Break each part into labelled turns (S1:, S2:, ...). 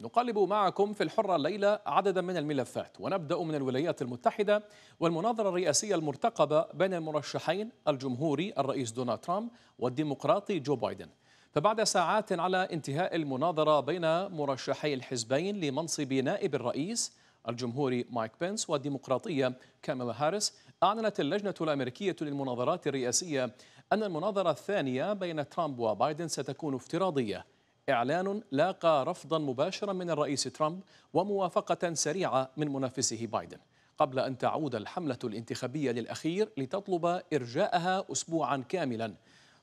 S1: نقلب معكم في الحرة الليلة عددا من الملفات ونبدأ من الولايات المتحدة والمناظرة الرئاسية المرتقبة بين المرشحين الجمهوري الرئيس دونالد ترامب والديمقراطي جو بايدن فبعد ساعات على انتهاء المناظرة بين مرشحي الحزبين لمنصب نائب الرئيس الجمهوري مايك بنس والديمقراطية كاميلا هاريس أعلنت اللجنة الأمريكية للمناظرات الرئاسية أن المناظرة الثانية بين ترامب وبايدن ستكون افتراضية إعلان لاقى رفضا مباشرا من الرئيس ترامب وموافقة سريعة من منافسه بايدن قبل أن تعود الحملة الانتخابية للأخير لتطلب إرجاءها أسبوعا كاملا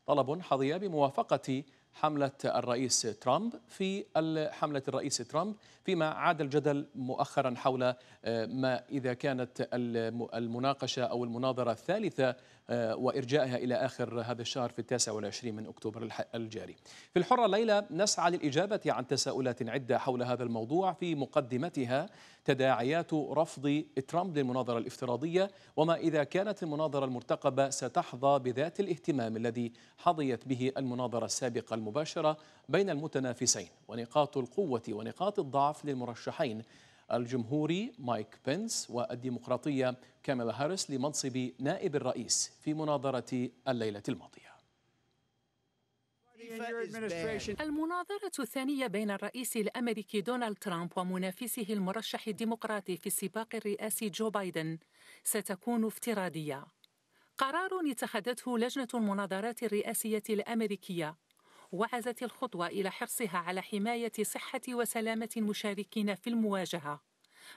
S1: طلب حظي بموافقة حملة الرئيس ترامب في حملة الرئيس ترامب فيما عاد الجدل مؤخرا حول آه، ما إذا كانت المناقشة أو المناظرة الثالثة آه، وإرجائها إلى آخر هذا الشهر في التاسع والعشرين من أكتوبر الجاري في الحرة ليلى نسعى للإجابة عن تساؤلات عدة حول هذا الموضوع في مقدمتها تداعيات رفض ترامب للمناظرة الافتراضية وما إذا كانت المناظرة المرتقبة ستحظى بذات الاهتمام الذي حظيت به المناظرة السابقة المباشرة بين المتنافسين ونقاط القوة ونقاط الضعف للمرشحين الجمهوري مايك بنس والديمقراطية كاميلا هاريس لمنصب نائب الرئيس في مناظرة الليلة الماضية
S2: المناظرة الثانية بين الرئيس الأمريكي دونالد ترامب ومنافسه المرشح الديمقراطي في السباق الرئاسي جو بايدن ستكون افتراضية. قرار اتخذته لجنة المناظرات الرئاسية الأمريكية وعزت الخطوة إلى حرصها على حماية صحة وسلامة المشاركين في المواجهة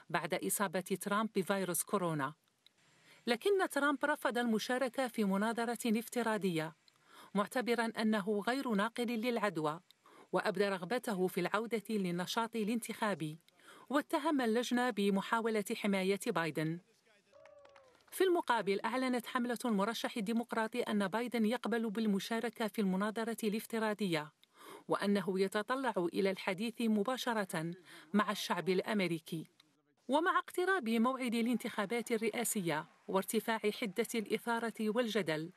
S2: بعد إصابة ترامب بفيروس كورونا لكن ترامب رفض المشاركة في مناظرة افتراضية معتبرا أنه غير ناقل للعدوى وأبدى رغبته في العودة للنشاط الانتخابي واتهم اللجنة بمحاولة حماية بايدن في المقابل أعلنت حملة المرشح الديمقراطي أن بايدن يقبل بالمشاركة في المناظرة الافتراضية وأنه يتطلع إلى الحديث مباشرة مع الشعب الأمريكي ومع اقتراب موعد الانتخابات الرئاسية وارتفاع حدة الإثارة والجدل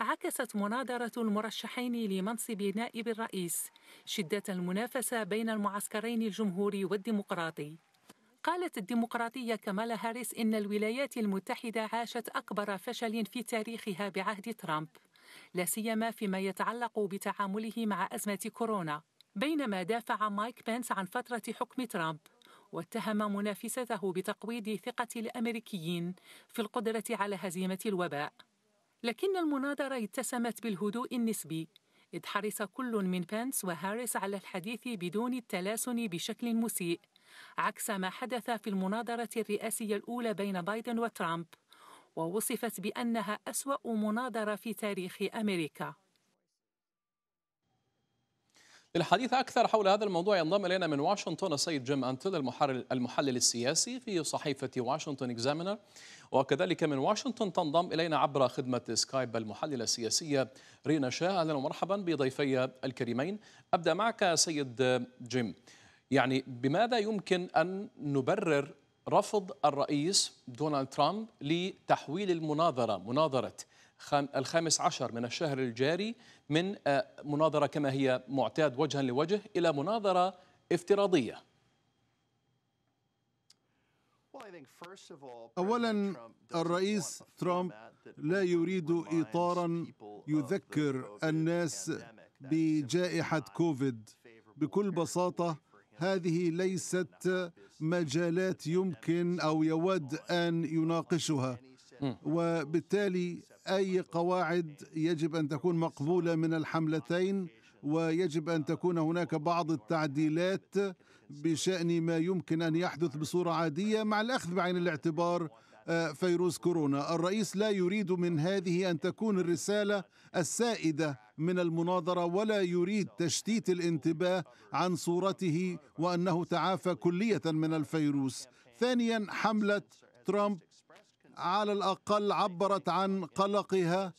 S2: عكست مناظرة المرشحين لمنصب نائب الرئيس شدة المنافسة بين المعسكرين الجمهوري والديمقراطي قالت الديمقراطية كمالا هاريس إن الولايات المتحدة عاشت أكبر فشل في تاريخها بعهد ترامب لا سيما فيما يتعلق بتعامله مع أزمة كورونا بينما دافع مايك بنس عن فترة حكم ترامب واتهم منافسته بتقويض ثقة الأمريكيين في القدرة على هزيمة الوباء لكن المناظرة اتسمت بالهدوء النسبي إذ حرص كل من بنس وهاريس على الحديث بدون التلاسن بشكل مسيء عكس ما حدث في المناظرة الرئاسية الأولى بين بايدن وترامب ووصفت بأنها أسوأ مناظرة في تاريخ أمريكا
S1: للحديث أكثر حول هذا الموضوع ينضم إلينا من واشنطن السيد جيم أنتل المحلل السياسي في صحيفة واشنطن إكزامينر وكذلك من واشنطن تنضم إلينا عبر خدمة سكايب المحللة السياسية رينا شاه أهلا ومرحبا بضيفي الكريمين أبدأ معك سيد جيم يعني بماذا يمكن أن نبرر رفض الرئيس دونالد ترامب لتحويل المناظرة مناظرة الخامس عشر من الشهر الجاري من آه، مناظرة كما هي معتاد وجها لوجه إلى مناظرة افتراضية اولا
S3: الرئيس ترامب لا يريد اطارا يذكر الناس بجائحه كوفيد بكل بساطه هذه ليست مجالات يمكن او يود ان يناقشها وبالتالي اي قواعد يجب ان تكون مقبوله من الحملتين ويجب ان تكون هناك بعض التعديلات بشان ما يمكن ان يحدث بصوره عاديه مع الاخذ بعين الاعتبار فيروس كورونا الرئيس لا يريد من هذه أن تكون الرسالة السائدة من المناظرة ولا يريد تشتيت الانتباه عن صورته وأنه تعافى كلية من الفيروس ثانيا حملة ترامب على الأقل عبرت عن قلقها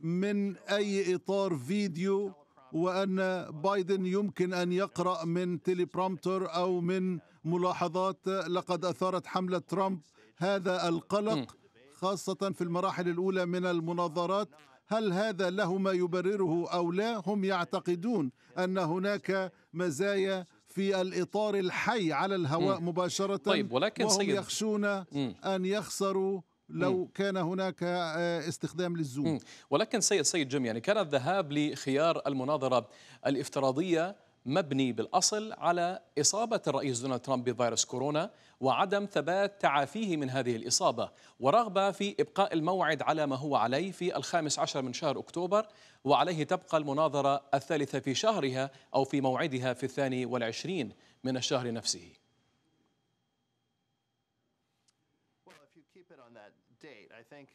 S3: من أي إطار فيديو وأن بايدن يمكن أن يقرأ من تيلي برامتر أو من ملاحظات لقد أثارت حملة ترامب هذا القلق خاصة في المراحل الأولى من المناظرات هل هذا له ما يبرره أو لا هم يعتقدون أن هناك مزايا في الإطار الحي على الهواء مم. مباشرة طيب ولكن وهم سيد.
S1: يخشون مم. أن يخسروا
S3: لو كان هناك آه، استخدام للزوم
S1: ولكن سيد سيد جم يعني كان الذهاب لخيار المناظرة الافتراضية مبني بالأصل على إصابة الرئيس دونالد ترامب بفيروس كورونا وعدم ثبات تعافيه من هذه الإصابة ورغبة في إبقاء الموعد على ما هو عليه في الخامس عشر من شهر أكتوبر وعليه تبقى المناظرة الثالثة في شهرها أو في موعدها في الثاني والعشرين من الشهر نفسه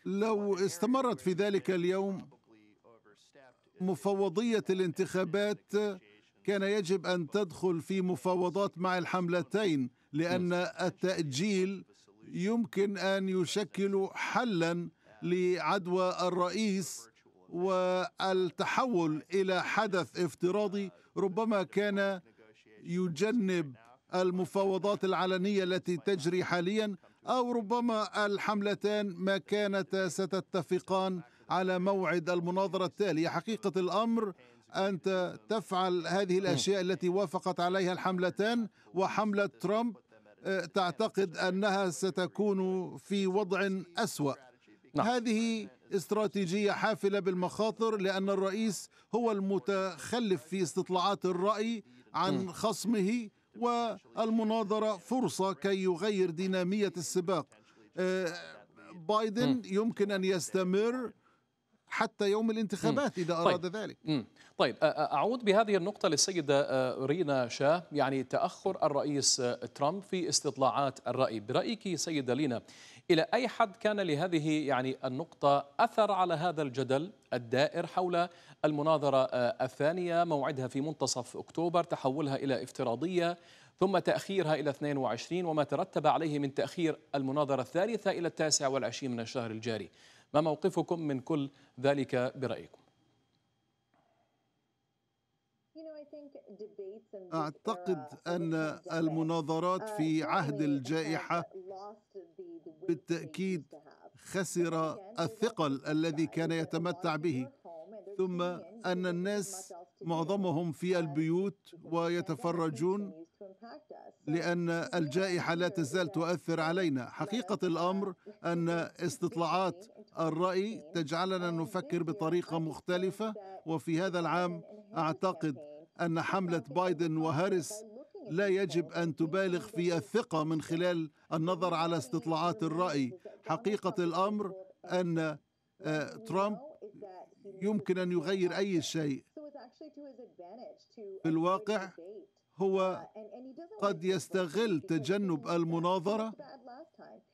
S3: لو استمرت في ذلك اليوم مفوضية الانتخابات كان يجب ان تدخل في مفاوضات مع الحملتين لان التاجيل يمكن ان يشكل حلا لعدوى الرئيس والتحول الى حدث افتراضي ربما كان يجنب المفاوضات العلنيه التي تجري حاليا او ربما الحملتان ما كانتا ستتفقان على موعد المناظره التاليه حقيقه الامر أنت تفعل هذه الأشياء التي وافقت عليها الحملتان وحملة ترامب آه، تعتقد أنها ستكون في وضع أسوأ نعم. هذه استراتيجية حافلة بالمخاطر لأن الرئيس هو المتخلف في استطلاعات الرأي عن خصمه والمناظرة فرصة كي يغير دينامية السباق آه، بايدن يمكن أن يستمر حتى يوم الانتخابات إذا طيب. أراد طيب. ذلك
S1: طيب أعود بهذه النقطة للسيدة رينا شاه يعني تأخر الرئيس ترامب في استطلاعات الرأي برأيك سيدة لينا إلى أي حد كان لهذه يعني النقطة أثر على هذا الجدل الدائر حول المناظرة الثانية موعدها في منتصف أكتوبر تحولها إلى افتراضية ثم تأخيرها إلى 22 وما ترتب عليه من تأخير المناظرة الثالثة إلى التاسع والعشرين من الشهر الجاري ما موقفكم من كل ذلك برأيكم
S3: اعتقد ان المناظرات في uh, عهد الجائحه بالتاكيد خسر الثقل الذي كان يتمتع به ثم ان الناس معظمهم في البيوت ويتفرجون لأن الجائحة لا تزال تؤثر علينا حقيقة الأمر أن استطلاعات الرأي تجعلنا نفكر بطريقة مختلفة وفي هذا العام أعتقد أن حملة بايدن وهاريس لا يجب أن تبالغ في الثقة من خلال النظر على استطلاعات الرأي حقيقة الأمر أن آه، ترامب يمكن أن يغير أي شيء
S1: في الواقع هو قد
S3: يستغل تجنب المناظره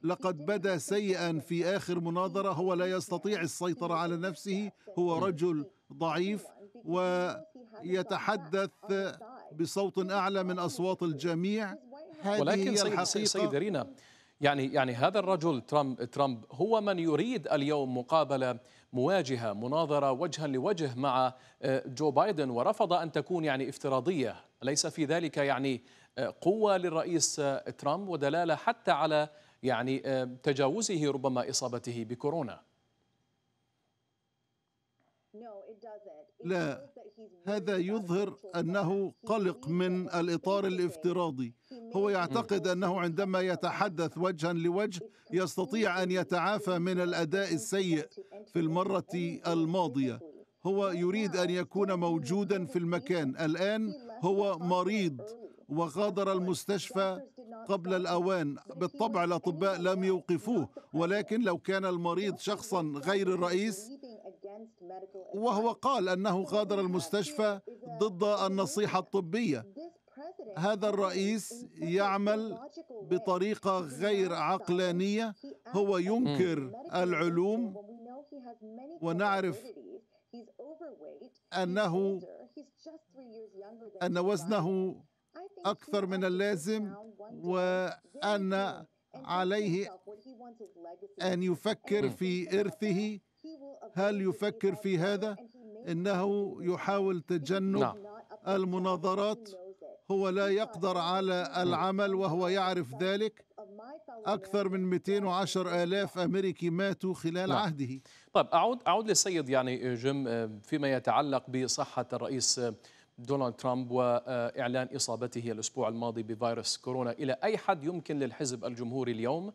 S3: لقد بدا سيئا في اخر مناظره هو لا يستطيع السيطره على نفسه هو رجل ضعيف ويتحدث بصوت اعلى من اصوات الجميع هذه ولكن هي الحقيقه سيد
S1: رينا يعني يعني هذا الرجل ترامب ترامب هو من يريد اليوم مقابله مواجهه مناظره وجها لوجه مع آه, جو بايدن ورفض ان تكون يعني افتراضيه ليس في ذلك يعني آه, قوه للرئيس آه, ترامب ودلاله حتى على يعني تجاوزه ربما اصابته بكورونا.
S3: No, it doesn't. لا
S1: هذا يظهر انه قلق من الاطار الافتراضي
S3: هو يعتقد انه عندما يتحدث وجها لوجه يستطيع ان يتعافى من الاداء السيء في المره الماضيه هو يريد ان يكون موجودا في المكان الان هو مريض وغادر المستشفى قبل الأوان بالطبع الأطباء لم يوقفوه ولكن لو كان المريض شخصا غير الرئيس وهو قال انه غادر المستشفى ضد النصيحه الطبيه هذا الرئيس يعمل بطريقه غير عقلانيه هو ينكر العلوم
S2: ونعرف
S3: انه
S1: ان وزنه اكثر من
S3: اللازم وان عليه ان يفكر في ارثه هل يفكر في هذا انه يحاول تجنب لا. نعم. المناظرات هو لا يقدر على العمل وهو يعرف ذلك أكثر من 210 آلاف أمريكي ماتوا خلال لا. نعم. عهده
S1: طيب أعود, أعود للسيد يعني جيم آه، فيما يتعلق بصحة الرئيس آه، دونالد ترامب وإعلان إصابته الأسبوع الماضي بفيروس كورونا إلى أي حد يمكن للحزب الجمهوري اليوم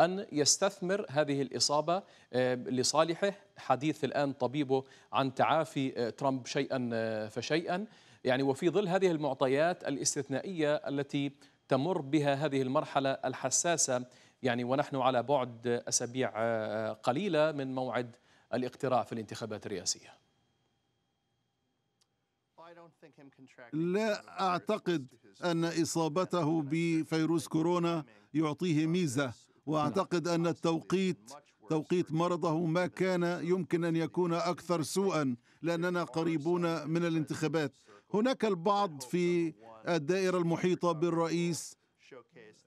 S1: أن يستثمر هذه الإصابة آه، لصالحه حديث الآن طبيبه عن تعافي آه، ترامب شيئا آه، فشيئا يعني وفي ظل هذه المعطيات الاستثنائية التي تمر بها هذه المرحلة الحساسة يعني ونحن على بعد أسابيع قليلة من موعد الاقتراع في الانتخابات الرئاسية
S3: لا أعتقد أن إصابته بفيروس كورونا يعطيه ميزة واعتقد ان التوقيت توقيت مرضه ما كان يمكن ان يكون اكثر سوءا لاننا قريبون من الانتخابات هناك البعض في الدائره المحيطه بالرئيس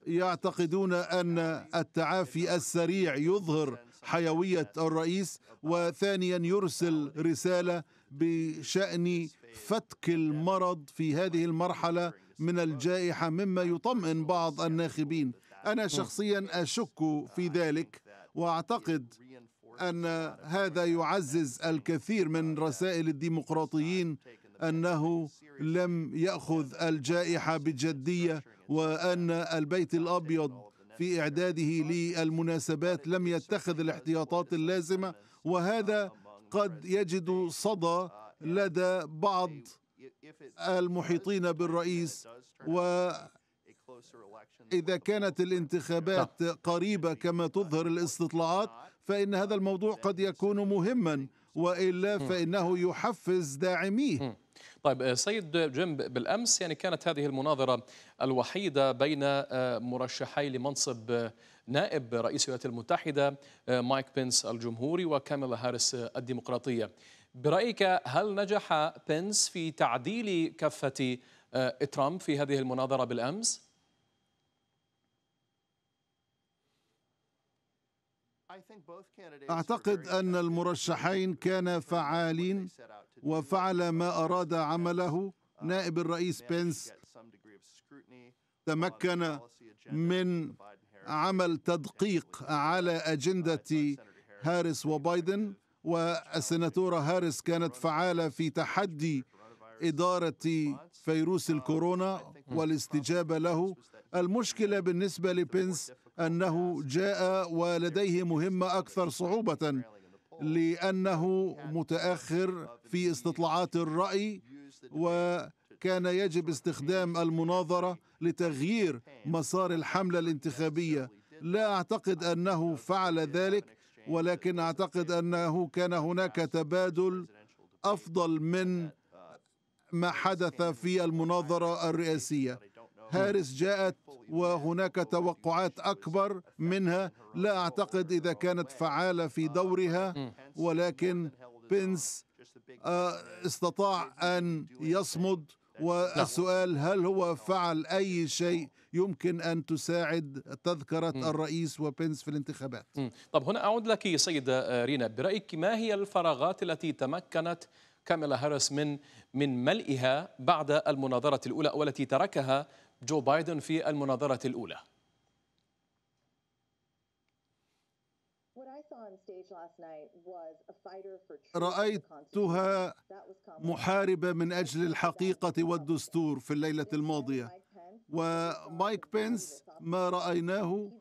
S3: يعتقدون ان التعافي السريع يظهر حيويه الرئيس وثانيا يرسل رساله بشان فتك المرض في هذه المرحله من الجائحه مما يطمئن بعض الناخبين انا شخصيا اشك في ذلك واعتقد ان هذا يعزز الكثير من رسائل الديمقراطيين انه لم ياخذ الجائحه بجديه وان البيت الابيض في اعداده للمناسبات لم يتخذ الاحتياطات اللازمه وهذا قد يجد صدى لدى بعض المحيطين بالرئيس و إذا كانت الانتخابات قريبة كما تظهر الاستطلاعات فإن هذا الموضوع قد يكون مهما وإلا فإنه يحفز داعميه
S1: طيب آه، سيد جيم بالأمس يعني كانت هذه المناظرة الوحيدة بين آه، مرشحي لمنصب آه، نائب رئيس الولايات المتحدة مايك بينس الجمهوري وكاميلا هاريس الديمقراطية برأيك هل نجح بينس في تعديل كفة ترامب في هذه المناظرة بالأمس؟
S3: أعتقد أن المرشحين كان فعالين وفعل ما أراد عمله uh, نائب الرئيس بنس تمكن من عمل تدقيق على أجندة هاريس وبايدن والسناتورة هاريس كانت فعالة في تحدي إدارة فيروس um, الكورونا والاستجابة له المشكلة بالنسبة لبنس انه جاء ولديه مهمه اكثر صعوبه لانه متاخر في استطلاعات الراي وكان يجب استخدام المناظره لتغيير مسار الحمله الانتخابيه لا اعتقد انه فعل ذلك ولكن اعتقد انه كان هناك تبادل افضل من ما حدث في المناظره الرئاسيه هارس جاءت وهناك توقعات اكبر منها لا اعتقد اذا كانت فعاله في دورها ولكن بنس آه، استطاع ان يصمد والسؤال هل هو فعل اي شيء يمكن ان تساعد تذكره الرئيس وبنس في الانتخابات
S1: طب هنا اعود لك سيده آه، رينا برايك ما هي الفراغات التي تمكنت كاميلا هارس من من ملئها بعد المناظره الاولى والتي تركها جو بايدن في المناظرة الأولى
S3: رأيتها
S1: محاربة
S3: من أجل الحقيقة والدستور في الليلة الماضية ومايك بينس ما رأيناه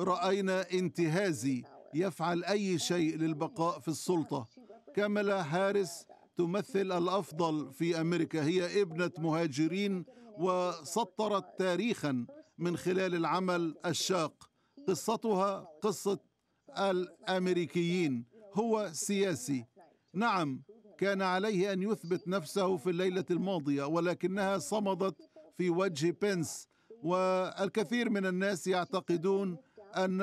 S3: رأينا انتهازي يفعل أي شيء للبقاء في السلطة كاملا هارس تمثل الافضل في امريكا هي ابنه مهاجرين وسطرت تاريخا من خلال العمل الشاق قصتها قصه الامريكيين هو سياسي نعم كان عليه ان يثبت نفسه في الليله الماضيه ولكنها صمدت في وجه بنس والكثير من الناس يعتقدون ان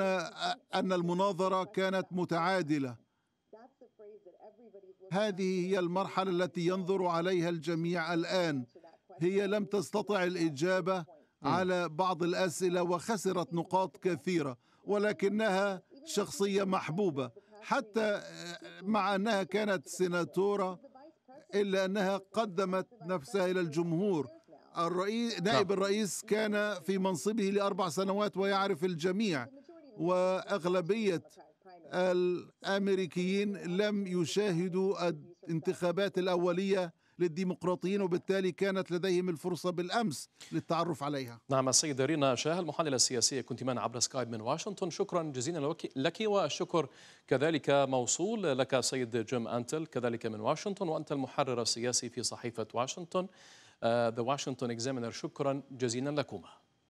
S3: ان المناظره كانت متعادله هذه هي المرحله التي ينظر عليها الجميع الان هي لم تستطع الاجابه على بعض الاسئله وخسرت نقاط كثيره ولكنها شخصيه محبوبه حتى مع انها كانت سيناتوره الا انها قدمت نفسها الى الجمهور الرئيس نائب نعم. الرئيس كان في منصبه لاربع سنوات ويعرف الجميع واغلبيه الامريكيين لم يشاهدوا الانتخابات الاوليه للديمقراطيين وبالتالي كانت لديهم الفرصه بالامس للتعرف عليها.
S1: نعم السيده رينا شاه المحلله السياسيه كنت معنا عبر سكايب من واشنطن شكرا جزيلا لك والشكر كذلك موصول لك سيد جيم انتل كذلك من واشنطن وانت المحرر السياسي في صحيفه واشنطن ذا واشنطن اكزامينر شكرا جزيلا لكما.